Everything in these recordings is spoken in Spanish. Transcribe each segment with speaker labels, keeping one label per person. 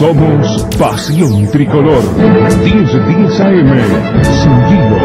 Speaker 1: Somos Pasión Tricolor. 10 10 AM. Seguido.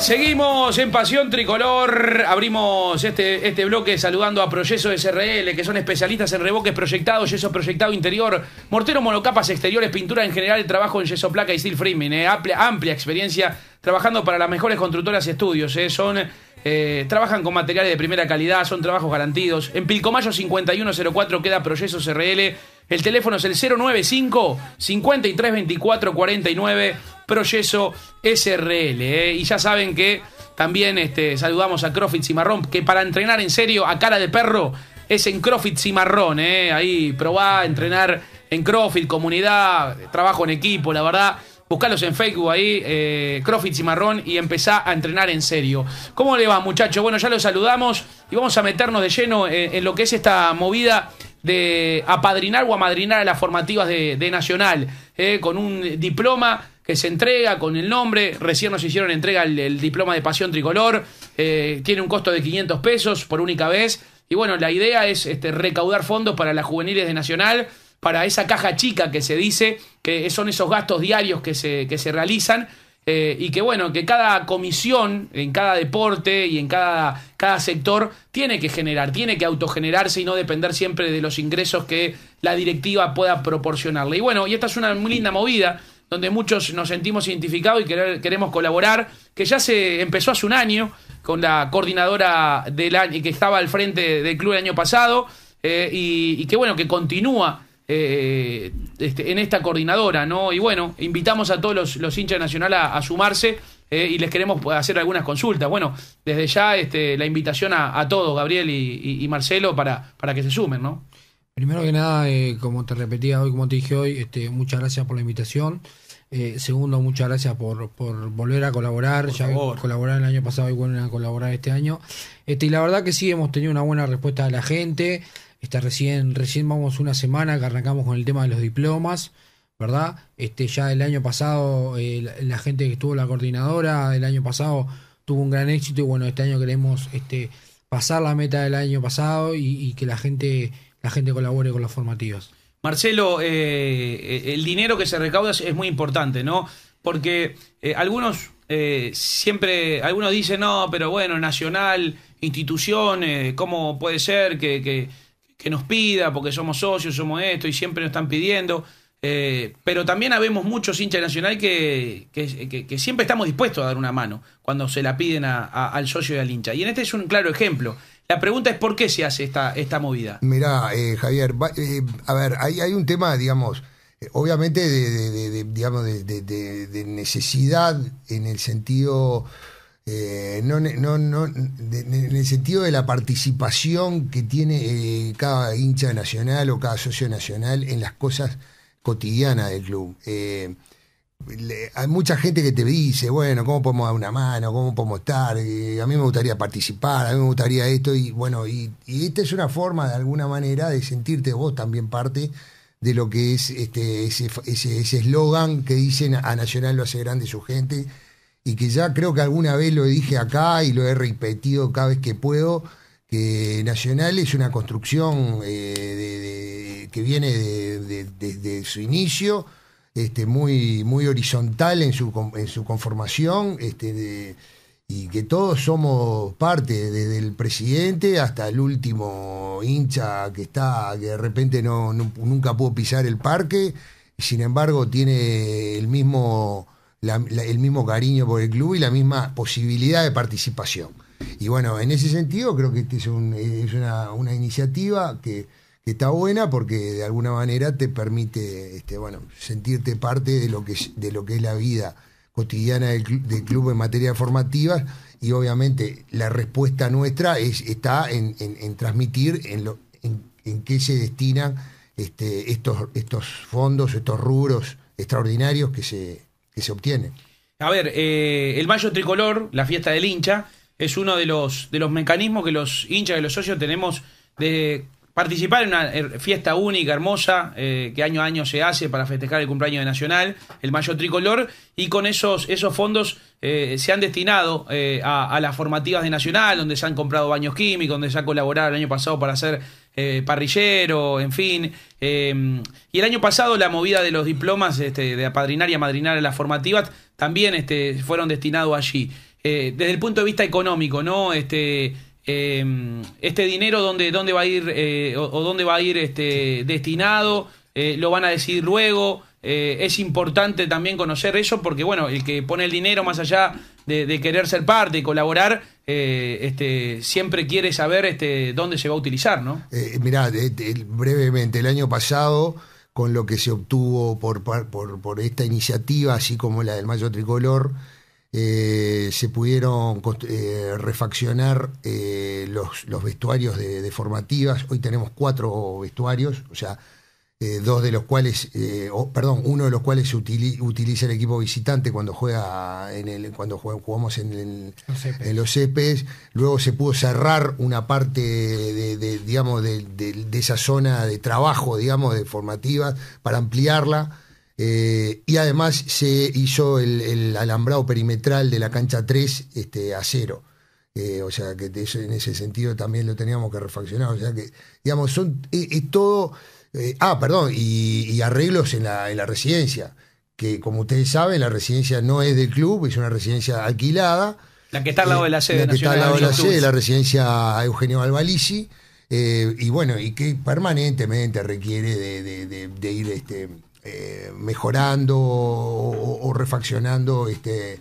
Speaker 2: Seguimos en Pasión Tricolor. Abrimos este, este bloque saludando a Proyeso SRL, que son especialistas en reboques proyectados, yeso proyectado interior, mortero monocapas exteriores, pintura en general, trabajo en yeso placa y steel framing. Eh. amplia, experiencia trabajando para las mejores constructoras y estudios. Eh. son, eh, trabajan con materiales de primera calidad, son trabajos garantidos. En Pilcomayo 5104 queda Proyeso SRL el teléfono es el 095 5324 49 Proyeso SRL. Eh. Y ya saben que también este, saludamos a Crofit Marrón que para entrenar en serio a cara de perro es en Crofit y ¿eh? Ahí probá, entrenar en Crofit, comunidad, trabajo en equipo, la verdad. Buscalos en Facebook ahí, eh, y Marrón y empezá a entrenar en serio. ¿Cómo le va, muchachos? Bueno, ya los saludamos y vamos a meternos de lleno eh, en lo que es esta movida de apadrinar o amadrinar a las formativas de, Nacional, eh, con un diploma que se entrega con el nombre, recién nos hicieron entrega el, diploma de pasión tricolor, eh, tiene un costo de 500 pesos por única vez, y bueno, la idea es este, recaudar fondos para las juveniles de Nacional, para esa caja chica que se dice, que son esos gastos diarios que se, que se realizan, eh, y que bueno, que cada comisión, en cada deporte y en cada, cada sector, tiene que generar, tiene que autogenerarse y no depender siempre de los ingresos que la directiva pueda proporcionarle. Y bueno, y esta es una muy linda movida donde muchos nos sentimos identificados y queremos colaborar, que ya se empezó hace un año con la coordinadora del año, y que estaba al frente del club el año pasado, eh, y, y que bueno, que continúa eh, este, en esta coordinadora, ¿no? Y bueno, invitamos a todos los, los hinchas nacional a, sumarse eh, y les queremos hacer algunas consultas. Bueno, desde ya este, la invitación a, a todos, Gabriel y, Marcelo, para,
Speaker 3: para que se sumen, ¿no? Primero que nada, eh, como te repetía hoy, como te dije hoy, este, muchas gracias por la invitación. segundo, muchas gracias por, por volver a colaborar. ya colaborar el año pasado y vuelven a colaborar este año. Este, y la verdad que sí, hemos tenido una buena respuesta de la gente recién, recién vamos una semana que arrancamos con el tema de los diplomas, ¿verdad? Este, ya el año pasado, eh, la, gente que estuvo la coordinadora el año pasado tuvo un gran éxito y bueno, este año queremos este, pasar la meta del año pasado y, que la gente, la gente colabore con los formativos.
Speaker 2: Marcelo, eh, eh, el dinero que se recauda es muy importante, ¿no? Porque algunos siempre, algunos dicen, no, pero bueno, nacional, instituciones ¿cómo puede ser que, que nos pida, porque somos socios, somos esto, y siempre nos están pidiendo. Eh, pero también habemos muchos hinchas nacional que, que, siempre estamos dispuestos a dar una mano cuando se la piden al socio y al hincha. Y en este es un claro ejemplo. La pregunta es por qué se hace esta, esta movida.
Speaker 1: Mirá, eh, Javier, eh, a ver, hay, hay un tema, digamos, obviamente de necesidad en el sentido eh, no, no, no en el sentido de la participación que tiene eh, cada hincha nacional o cada socio nacional en las cosas cotidianas del club. Eh, hay mucha gente que te dice, bueno, ¿cómo podemos dar una mano? ¿Cómo podemos estar? a mí me gustaría participar, a mí me gustaría esto, y bueno, y, esta es una forma de alguna manera de sentirte vos también parte de lo que es este, ese eslogan ese, que dicen a Nacional lo hace grande su gente y que ya creo que alguna vez lo dije acá y lo he repetido cada vez que puedo, que Nacional es una construcción eh, que viene desde su inicio, este, muy, muy horizontal en su, en su conformación, este, y que todos somos parte, desde el presidente hasta el último hincha que está, que de repente no nunca pudo pisar el parque, sin embargo tiene el mismo el mismo cariño por el club y la misma posibilidad de participación. Y bueno, en ese sentido creo que este es, es una, iniciativa que, está buena porque de alguna manera te permite este, bueno, sentirte parte de lo, que es, de lo que es la vida cotidiana del, club en materia formativa y obviamente la respuesta nuestra es, está en, transmitir en, lo, en, en qué se destinan este, estos, estos fondos, estos rubros extraordinarios que se, que se obtiene.
Speaker 2: A ver, eh, el mayo tricolor, la fiesta del hincha, es uno de los, de los mecanismos que los hinchas, y los socios tenemos de participar en una eh, fiesta única, hermosa, eh, que año a año se hace para festejar el cumpleaños de Nacional, el Mayo Tricolor, y con esos, esos fondos se han destinado a, las formativas de Nacional, donde se han comprado baños químicos, donde se ha colaborado el año pasado para hacer eh, parrillero, en fin. Em, y el año pasado la movida de los diplomas este, de apadrinar y madrinar en las formativas también este, fueron destinados allí. Eh, desde el punto de vista económico, ¿no? Este, em, este dinero, ¿dónde, dónde va a ir eh, o, dónde va a ir este, destinado? ¿Lo van a decidir luego? es importante también conocer eso porque, bueno, el que pone el dinero más allá de, querer ser parte y colaborar, eh, este, siempre quiere saber este, dónde se va a utilizar, ¿no?
Speaker 1: Eh, mirá, brevemente, el año pasado con lo que se obtuvo por, por, por esta iniciativa, así como la del Mayo Tricolor, eh, se pudieron refaccionar los, vestuarios de, de, formativas. Hoy tenemos cuatro vestuarios, o sea, eh, dos de los cuales, eh, perdón, uno de los cuales se utiliza, el equipo visitante cuando juega en el, cuando jugamos en, los en Luego se pudo cerrar una parte de, digamos, de, esa zona de trabajo, digamos, de formativa, para ampliarla. Eh, y además se hizo el, alambrado perimetral de la cancha 3 este, a cero. o sea que en ese sentido también lo teníamos que refaccionar. O sea que, digamos, son, e, es todo eh, ah, perdón, y, arreglos en la, en la, residencia, que como ustedes saben, la residencia no es del club, es una residencia alquilada.
Speaker 2: La que está al lado de la eh, sede. La que está al lado de la sede, la
Speaker 1: residencia Eugenio Albalici. Eh, y bueno, y que permanentemente requiere de, ir este, mejorando o, refaccionando este,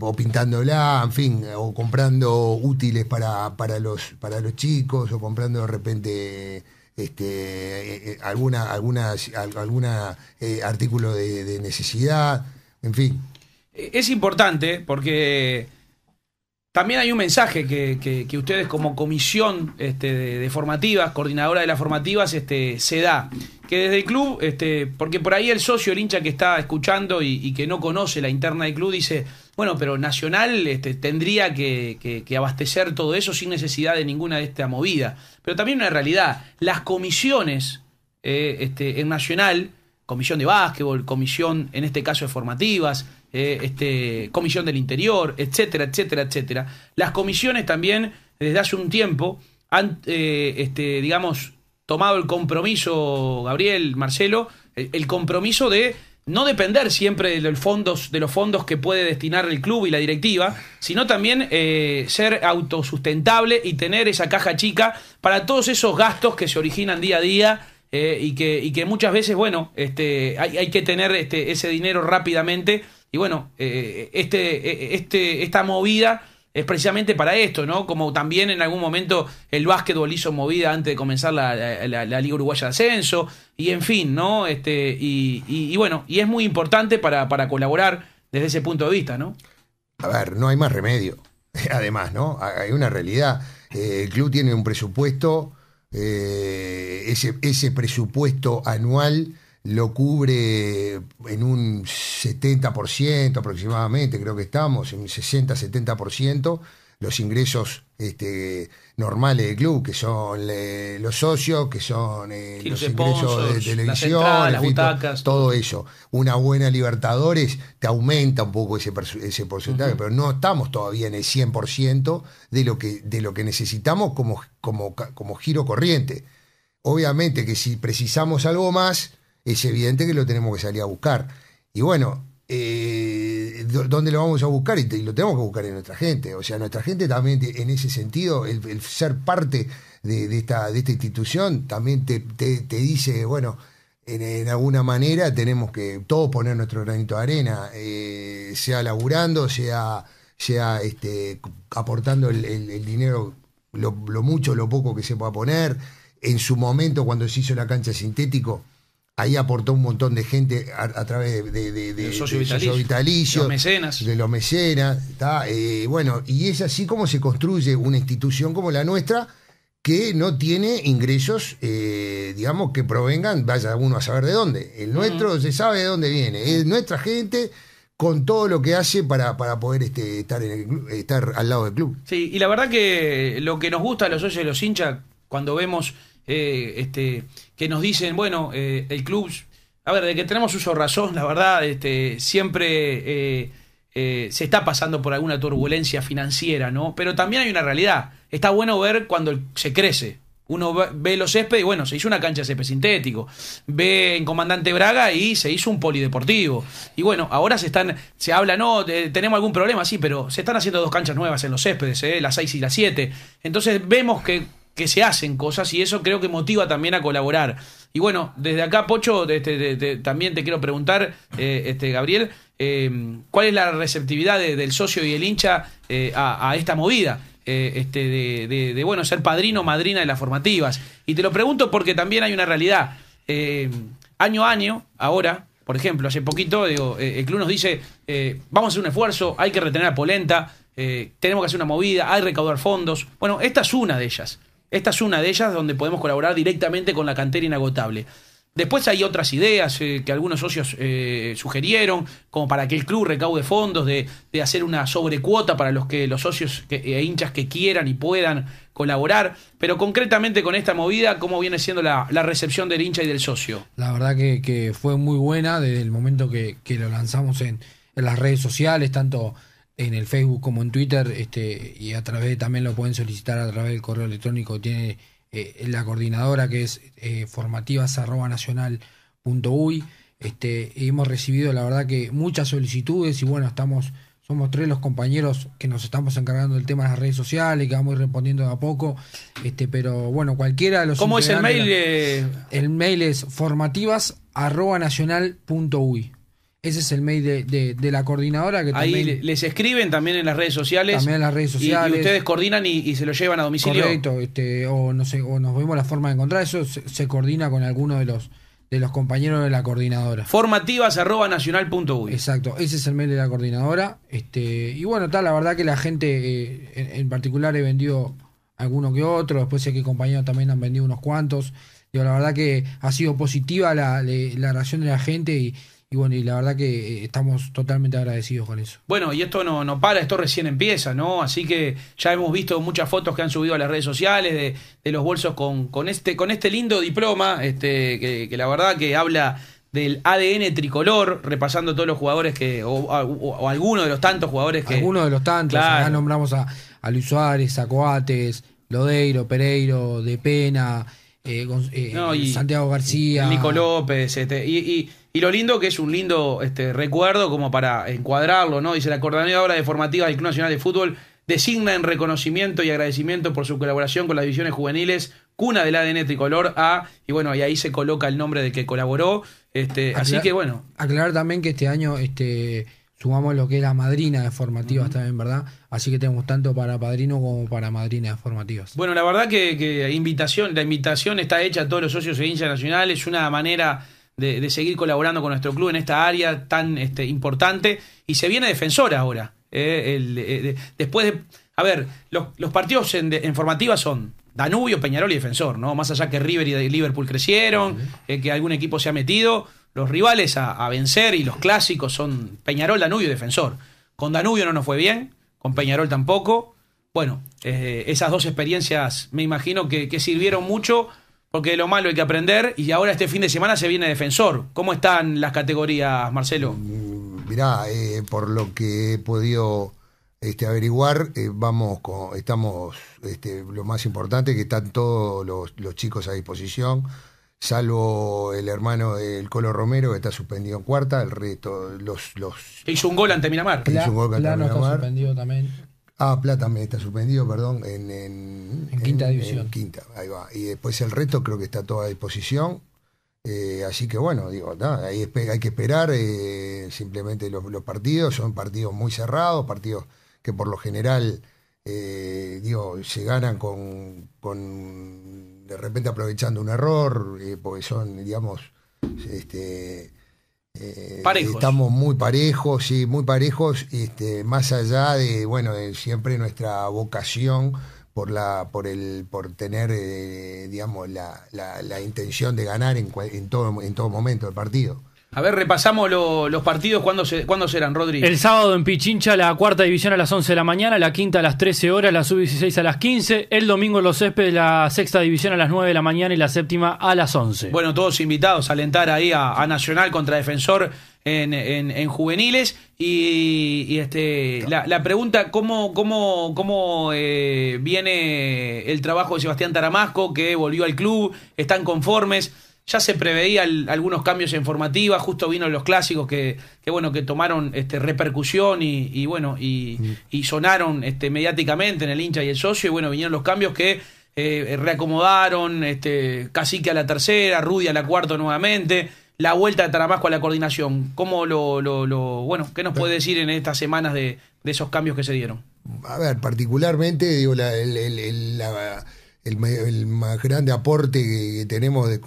Speaker 1: o pintándola, en fin, o comprando útiles para, los, para los chicos, o comprando de repente este, eh, eh, alguna, alguna, alguna eh, artículo de, necesidad, en fin. Es importante porque también hay un mensaje
Speaker 2: que, ustedes como comisión este, de, formativas, coordinadora de las formativas, este, se da. Que desde el club, este, porque por ahí el socio, el hincha que está escuchando y que no conoce la interna del club, dice, bueno, pero Nacional este, tendría que, abastecer todo eso sin necesidad de ninguna de esta movida. Pero también una realidad, las comisiones eh, este, en Nacional, comisión de básquetbol, comisión en este caso de formativas, eh, este, comisión del interior, etcétera, etcétera, etcétera. Las comisiones también desde hace un tiempo han, eh, este, digamos, tomado el compromiso, Gabriel, Marcelo, el compromiso de no depender siempre de los fondos, de los fondos que puede destinar el club y la directiva, sino también eh, ser autosustentable y tener esa caja chica para todos esos gastos que se originan día a día eh, y, que, que, muchas veces, bueno, este, hay, que tener este, ese dinero rápidamente. Y bueno, eh, este, este, esta movida es precisamente para esto, ¿no? Como también en algún momento el básquetbol hizo movida antes de comenzar la, la, Liga Uruguaya de Ascenso, y en fin, ¿no? Este, y, y, bueno, y es muy importante para,
Speaker 1: colaborar desde ese punto de vista, ¿no? A ver, no hay más remedio. Además, ¿no? Hay una realidad. Eh, el club tiene un presupuesto, eh, ese, ese presupuesto anual lo cubre en un 70% aproximadamente, creo que estamos, en un 60-70% los ingresos este, normales del club, que son eh, los socios, que son eh, los ingresos de televisión, las butacas, todo, eso. Una buena Libertadores te aumenta un poco ese, ese porcentaje, pero no estamos todavía en el 100% de lo que, de lo que necesitamos como, como, como giro corriente. Obviamente que si precisamos algo más, es evidente que lo tenemos que salir a buscar. Y bueno, eh, ¿dónde lo vamos a buscar? Y, lo tenemos que buscar en nuestra gente. O sea, nuestra gente también, en ese sentido, el, ser parte de, esta, institución también te, dice, bueno, en, alguna manera tenemos que todos poner nuestro granito de arena, eh, sea laburando, sea, sea este, aportando el, dinero, lo, lo, mucho, lo poco que se pueda poner. En su momento, cuando se hizo la cancha sintético, Ahí aportó un montón de gente a, través de, de, de, de los mecenas. de los mecenas. Eh, bueno, y es así como se construye una institución como la nuestra que no tiene ingresos, eh, digamos, que provengan, vaya uno a saber de dónde. El nuestro se sabe de dónde viene. Es nuestra gente con todo lo que hace para, para poder este, estar, en el estar al lado del club.
Speaker 2: Sí, y la verdad que lo que nos gusta a los socios y los hinchas, cuando vemos eh, este, que nos dicen, bueno, eh, el club, a ver, de que tenemos uso razón, la verdad, este, siempre eh, se está pasando por alguna turbulencia financiera, ¿no? Pero también hay una realidad. Está bueno ver cuando se crece. Uno ve los céspedes y bueno, se hizo una cancha de césped sintético. Ve en Comandante Braga y se hizo un polideportivo. Y bueno, ahora se están, se habla, no, tenemos algún problema, sí, pero se están haciendo dos canchas nuevas en los céspedes, las 6 y las 7. Entonces vemos que que se hacen cosas y eso creo que motiva también a colaborar. Y bueno, desde acá, Pocho, este, también te quiero preguntar, eh, este, Gabriel, eh, ¿cuál es la receptividad del socio y el hincha eh, a, esta movida? este, de, bueno, ser padrino o madrina de las formativas. Y te lo pregunto porque también hay una realidad. año a año, ahora, por ejemplo, hace poquito, digo, el club nos dice, vamos a hacer un esfuerzo, hay que retener a Polenta, tenemos que hacer una movida, hay que recaudar fondos. Bueno, esta es una de ellas. Esta es una de ellas donde podemos colaborar directamente con la cantera inagotable. Después hay otras ideas eh, que algunos socios eh, sugerieron, como para que el club recaude fondos, de, hacer una sobrecuota para los que los socios e hinchas que quieran y puedan colaborar. Pero concretamente con esta movida, ¿cómo viene siendo la, recepción del hincha y del socio?
Speaker 3: La verdad que, fue muy buena desde el momento que, lo lanzamos en, las redes sociales, tanto en el Facebook como en Twitter, este, y a través también lo pueden solicitar a través del correo electrónico que tiene eh, la coordinadora que es eh, formativas nacional punto uy. Este, hemos recibido la verdad que muchas solicitudes y bueno, estamos, somos tres los compañeros que nos estamos encargando del tema de las redes sociales, que vamos a ir respondiendo de a poco, este, pero bueno, cualquiera de los... ¿Cómo es el mail? el mail es formativas nacional punto ese es el mail de, de, la coordinadora que Ahí
Speaker 2: les escriben también en las redes sociales. También en las redes sociales. Y, ustedes coordinan y, se lo llevan a domicilio. Correcto,
Speaker 3: este, o no sé, nos vemos la forma de encontrar. Eso se, coordina con alguno de los de los compañeros de la coordinadora.
Speaker 2: Formativas arroba nacional
Speaker 3: Exacto, ese es el mail de la coordinadora. Este, y bueno, tal, la verdad que la gente, eh, en, particular he vendido alguno que otro, después sé que compañeros también han vendido unos cuantos. Digo, la verdad que ha sido positiva la, la, la reacción de la gente y y bueno, y la verdad que eh, estamos totalmente agradecidos con eso.
Speaker 2: Bueno, y esto no, no para, esto recién empieza, ¿no? Así que ya hemos visto muchas fotos que han subido a las redes sociales de, de los bolsos con, con, este, con este lindo diploma, este, que, la verdad que habla del ADN tricolor, repasando todos los jugadores que, o, alguno de los tantos jugadores que... Algunos
Speaker 3: de los tantos, nombramos a, Luis Suárez, a Coates, Lodeiro, Pereiro, De Pena, eh, eh, Santiago García. Nico
Speaker 2: López, este, y y lo lindo que es un lindo este, recuerdo como para encuadrarlo, ¿no? Dice la coordinadora de formativa del Club Nacional de Fútbol designa en reconocimiento y agradecimiento por su colaboración con las divisiones juveniles cuna del ADN tricolor a y bueno y ahí se coloca el nombre del que colaboró este así que bueno
Speaker 3: aclarar también que este año este sumamos lo que es la madrina de formativas también verdad así que tenemos tanto para padrino como para madrina de formativas
Speaker 2: bueno la verdad que, invitación la invitación está hecha a todos los socios e Nacional. Es una manera de, seguir colaborando con nuestro club en esta área tan este, importante. Y se viene defensor ahora. Eh, eh, después de. A ver, los, partidos en, formativa son Danubio, Peñarol y Defensor, ¿no? Más allá que River y Liverpool crecieron, eh, que algún equipo se ha metido, los rivales a, vencer y los clásicos son Peñarol, Danubio y Defensor. Con Danubio no nos fue bien, con Peñarol tampoco. Bueno, esas dos experiencias me imagino que, que sirvieron mucho porque lo malo hay que aprender y ahora este fin de semana se viene defensor. ¿Cómo están las categorías, Marcelo? Mm,
Speaker 1: mirá, eh, por lo que he podido este, averiguar, eh, vamos estamos, este, lo más importante que están todos los, chicos a disposición, salvo el hermano del Colo Romero que está suspendido en cuarta, el resto, los... los hizo un gol ante Miramar. hizo un está suspendido también. Ah, Plata me está suspendido, perdón, en, quinta división. quinta, ahí va. Y después el resto creo que está todo a disposición. Eh, así que bueno, digo, ahí hay que esperar. Eh, simplemente los, partidos son partidos muy cerrados, partidos que por lo general eh, digo, se ganan con, con de repente aprovechando un error, porque son, digamos, este, eh, estamos muy parejos, sí, muy parejos, este, más allá de, bueno, siempre nuestra vocación por por tener eh, digamos la, intención de ganar en, todo momento el partido
Speaker 2: a ver, repasamos los partidos, ¿cuándo, serán, Rodríguez? El
Speaker 1: sábado en Pichincha, la cuarta división a las 11 de la mañana, la quinta a las 13 horas, la sub-16
Speaker 3: a las 15, el domingo en los céspedes, la sexta división a las 9 de la mañana y la séptima a las 11.
Speaker 2: Bueno, todos invitados a alentar ahí a, Nacional contra Defensor en, juveniles. Y, este la, pregunta, ¿cómo, cómo, cómo eh, viene el trabajo de Sebastián Taramasco, que volvió al club? ¿Están conformes? ya se preveían algunos cambios en formativa, justo vino los clásicos que, bueno, que tomaron este, repercusión y, bueno, mm. y, sonaron este, mediáticamente en el hincha y el socio, y bueno, vinieron los cambios que eh, reacomodaron, este, Cacique a la tercera, Rudy a la cuarta nuevamente, la vuelta de Taramasco a la coordinación. ¿Cómo lo, lo, bueno, qué nos puede decir en estas semanas de, de esos cambios que se dieron?
Speaker 1: A ver, particularmente, digo, el, el, el, el, más grande aporte que, tenemos de,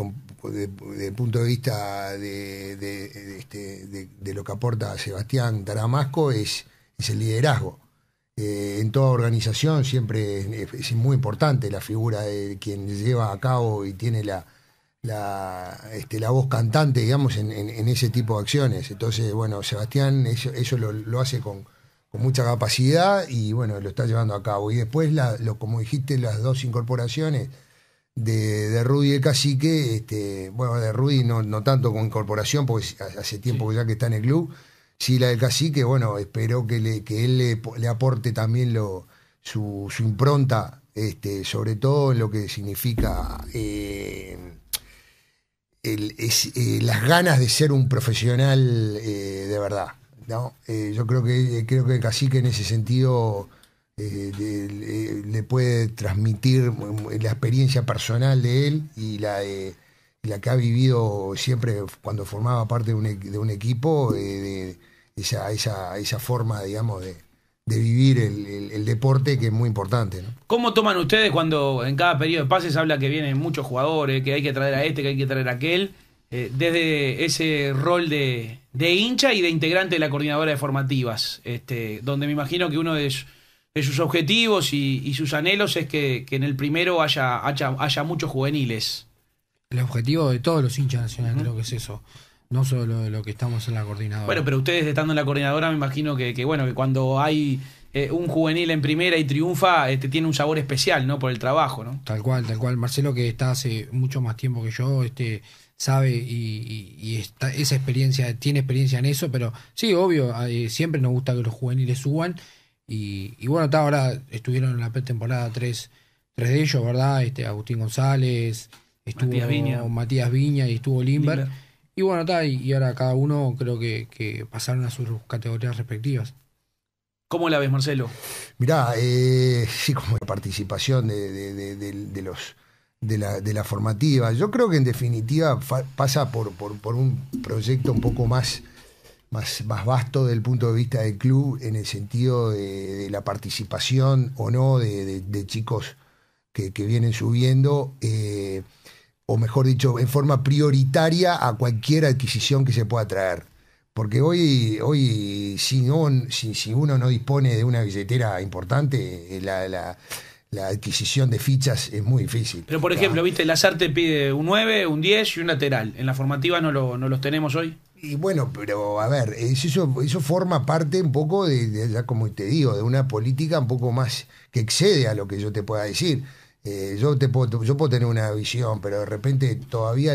Speaker 1: desde el punto de vista de, este, de, lo que aporta Sebastián Taramasco es, es el liderazgo. Eh, en toda organización siempre es, muy importante la figura de quien lleva a cabo y tiene la, la, este, voz cantante, digamos, en, en, ese tipo de acciones. Entonces, bueno, Sebastián eso, lo, hace con, con, mucha capacidad y bueno, lo está llevando a cabo. Y después, lo, como dijiste, las dos incorporaciones de, de, Rudy el Cacique, este, bueno, de Rudy no, tanto con incorporación, porque hace tiempo que ya que está en el club, sí la del Cacique, bueno, espero que, le, que él le, aporte también lo, su, su impronta, este, sobre todo lo que significa eh, eh, las ganas de ser un profesional eh, de verdad. ¿no? yo creo que, creo que el Cacique en ese sentido eh, le, puede transmitir eh, la experiencia personal de él y la de la que ha vivido siempre cuando formaba parte de un, equipo, eh, de esa, forma, digamos, de, vivir el, deporte que es muy importante.
Speaker 2: ¿Cómo toman ustedes cuando en cada periodo de pases habla que vienen muchos jugadores, que hay que traer a este, que hay que traer a aquel? desde ese rol de, hincha y de integrante de la coordinadora de formativas, este, donde me imagino que uno de ellos sus objetivos y, sus anhelos es que, en el primero haya, haya, muchos juveniles.
Speaker 3: El objetivo de todos los hinchas nacionales creo que es eso. No solo de lo que estamos en la coordinadora. Bueno,
Speaker 2: pero ustedes estando en la coordinadora me imagino que, bueno, que cuando hay eh, un juvenil en primera y triunfa, este, tiene un sabor especial, ¿no? Por el trabajo, ¿no?
Speaker 3: Tal cual, tal cual. Marcelo que está hace mucho más tiempo que yo, este, sabe y, esa experiencia, tiene experiencia en eso, pero sí, obvio, eh, siempre nos gusta que los juveniles suban y, bueno, está ahora estuvieron en la pretemporada tres, tres de ellos, ¿verdad? Este, Agustín González, estuvo Matías Viña, y estuvo Limber. Y bueno, está, y, ahora cada uno creo que, pasaron a sus categorías respectivas.
Speaker 2: ¿Cómo la ves, Marcelo?
Speaker 1: Mirá, eh, sí, como la participación de, los de la, de la formativa. Yo creo que en definitiva pasa por, por, por, un proyecto un poco más más, más vasto del punto de vista del club en el sentido de, la participación o no de, chicos que, que, vienen subiendo, eh, o mejor dicho, en forma prioritaria a cualquier adquisición que se pueda traer. Porque hoy, hoy si, si, uno no dispone de una billetera importante, eh, la, la adquisición de fichas es muy difícil. Pero por ah. ejemplo,
Speaker 2: ¿viste? te pide un 9, un 10 y un lateral. ¿En la formativa no, lo, no los tenemos hoy?
Speaker 1: Y bueno, pero a ver, eso, eso forma parte un poco de, ya como te digo, de una política un poco más que excede a lo que yo te pueda decir. Eh, yo, te puedo, yo puedo tener una visión, pero de repente todavía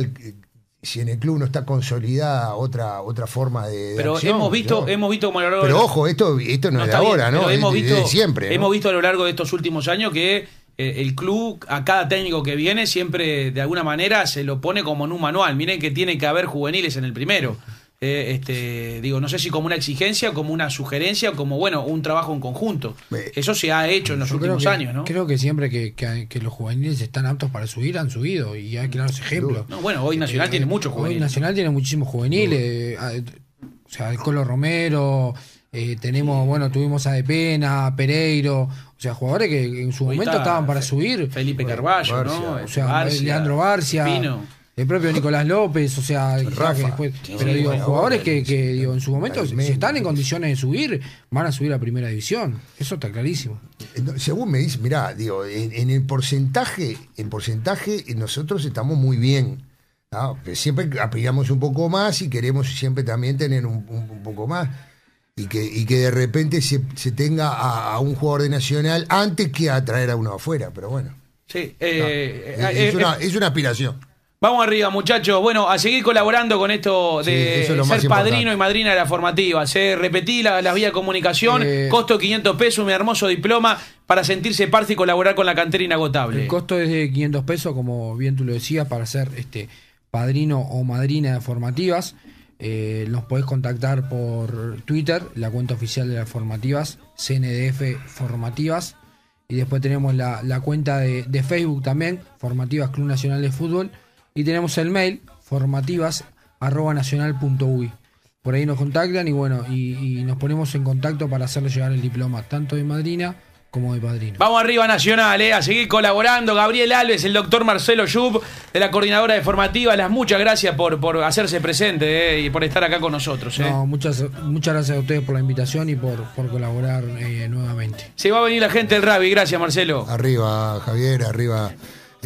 Speaker 1: si en el club no está consolidada otra otra forma de, pero hemos visto
Speaker 2: hemos visto como a lo largo pero ojo
Speaker 1: esto esto no, es de ahora no hemos visto siempre hemos
Speaker 2: visto a lo largo de estos últimos años que eh, el club a cada técnico que viene siempre de alguna manera se lo pone como en un manual. Miren que tiene que haber juveniles en el primero este, digo, no sé si como una exigencia, como una sugerencia, como bueno, un trabajo en conjunto. Eso se ha hecho en los últimos años,
Speaker 3: ¿no? Creo que siempre que, los juveniles están aptos para subir, han subido y hay claros ejemplos. No, bueno,
Speaker 2: hoy Nacional eh, tiene muchos juveniles. Hoy
Speaker 3: Nacional tiene muchísimos juveniles. Eh, o sea, el Colo Romero, eh, tenemos, bueno, tuvimos a De Pena, Pereiro, o sea, jugadores que en su momento estaban para subir. Felipe Carballo, Leandro Barcia el propio Nicolás López, o sea, pero digo, jugadores que, en su momento si están en condiciones
Speaker 1: de subir, van a subir a primera división. Eso está clarísimo. Eh, según me dice, mirá, digo, en, el porcentaje, en porcentaje nosotros estamos muy bien. Siempre apilamos un poco más y queremos siempre también tener un, poco más. Y que, y que de repente se, tenga a, un jugador de Nacional antes que a traer a uno afuera, pero bueno.
Speaker 2: Sí, eh, eh, es,
Speaker 1: una, aspiración.
Speaker 2: Vamos arriba, muchachos. Bueno, a seguir colaborando con esto de ser padrino y madrina de la formativa, Repetí las la vías de comunicación, eh, costo 500 pesos, mi hermoso diploma para sentirse parte y colaborar con la cantera inagotable. El costo
Speaker 3: es de 500 pesos, como bien tú lo decías, para ser este padrino o madrina de formativas. Eh, nos podés contactar por Twitter, la cuenta oficial de las formativas, CNDF Formativas. Y después tenemos la, cuenta de Facebook también, Formativas Club Nacional de Fútbol y tenemos el mail formativas Por ahí nos contactan y bueno, y, nos ponemos en contacto para hacerles llegar el diploma, tanto de madrina como de padrino.
Speaker 2: Vamos arriba Nacional, eh, a seguir colaborando. Gabriel Alves, el doctor Marcelo Yub, de la coordinadora de formativas. las muchas gracias por, por hacerse presente eh, y por estar acá con nosotros. Eh.
Speaker 3: muchas, muchas gracias a ustedes por la invitación y por, por colaborar nuevamente.
Speaker 1: Se va a venir la gente del Rabi, gracias Marcelo. Arriba, Javier, arriba.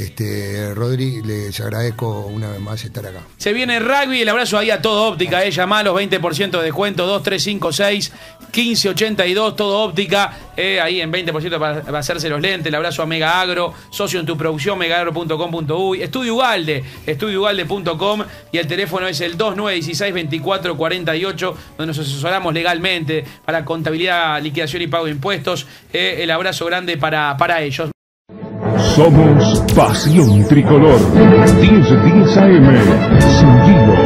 Speaker 1: Este, Rodri, les agradezco una vez más estar acá.
Speaker 2: Se viene rugby, el abrazo ahí a todo óptica, ella malos 20% de descuento, 2356 1582, todo óptica, eh, ahí en 20% para, hacerse los lentes, el abrazo a Mega Agro, socio en tu producción, megaagro.com.uy, Estudio Ugalde, estudiougalde.com y el teléfono es el 2916-2448, donde nos asesoramos legalmente para contabilidad, liquidación y pago de impuestos. Eh, el abrazo grande para, para ellos.
Speaker 1: Somos Pasión Tricolor. 10 10 AM. Sin